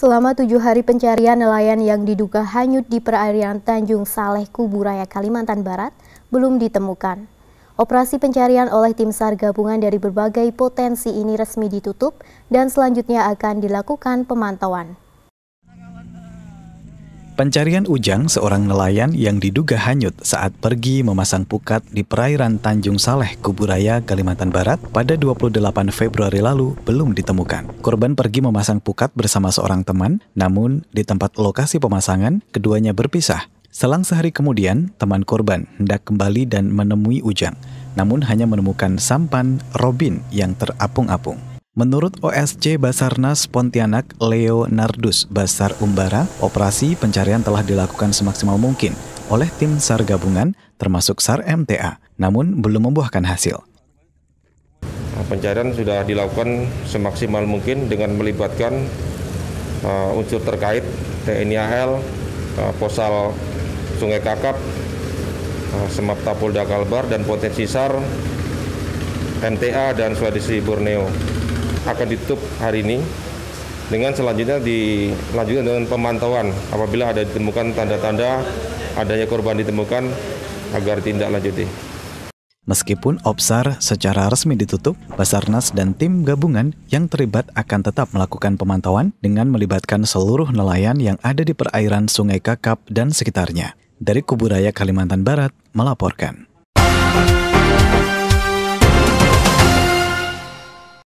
Selama tujuh hari pencarian nelayan yang diduga hanyut di perairan Tanjung Saleh Kuburaya, Kalimantan Barat, belum ditemukan. Operasi pencarian oleh tim SAR gabungan dari berbagai potensi ini resmi ditutup dan selanjutnya akan dilakukan pemantauan. Pencarian Ujang, seorang nelayan yang diduga hanyut saat pergi memasang pukat di perairan Tanjung Saleh, Kuburaya, Kalimantan Barat pada 28 Februari lalu belum ditemukan. Korban pergi memasang pukat bersama seorang teman, namun di tempat lokasi pemasangan, keduanya berpisah. Selang sehari kemudian, teman korban hendak kembali dan menemui Ujang, namun hanya menemukan sampan Robin yang terapung-apung. Menurut OSC Basarnas Pontianak Leo Nardus Basar Umbara, operasi pencarian telah dilakukan semaksimal mungkin oleh tim SAR gabungan termasuk SAR MTA, namun belum membuahkan hasil. Pencarian sudah dilakukan semaksimal mungkin dengan melibatkan uh, unsur terkait TNI AL, uh, eh, Posal Sungai Kakap, uh, Semapta Polda Kalbar dan potensi SAR, MTA dan Sulawesi Borneo akan ditutup hari ini dengan selanjutnya dilanjutkan dengan pemantauan apabila ada ditemukan tanda-tanda adanya korban ditemukan agar tindak lanjuti. Meskipun OPSAR secara resmi ditutup, Basarnas dan tim gabungan yang terlibat akan tetap melakukan pemantauan dengan melibatkan seluruh nelayan yang ada di perairan Sungai Kakap dan sekitarnya. Dari Kuburaya, Kalimantan Barat, melaporkan.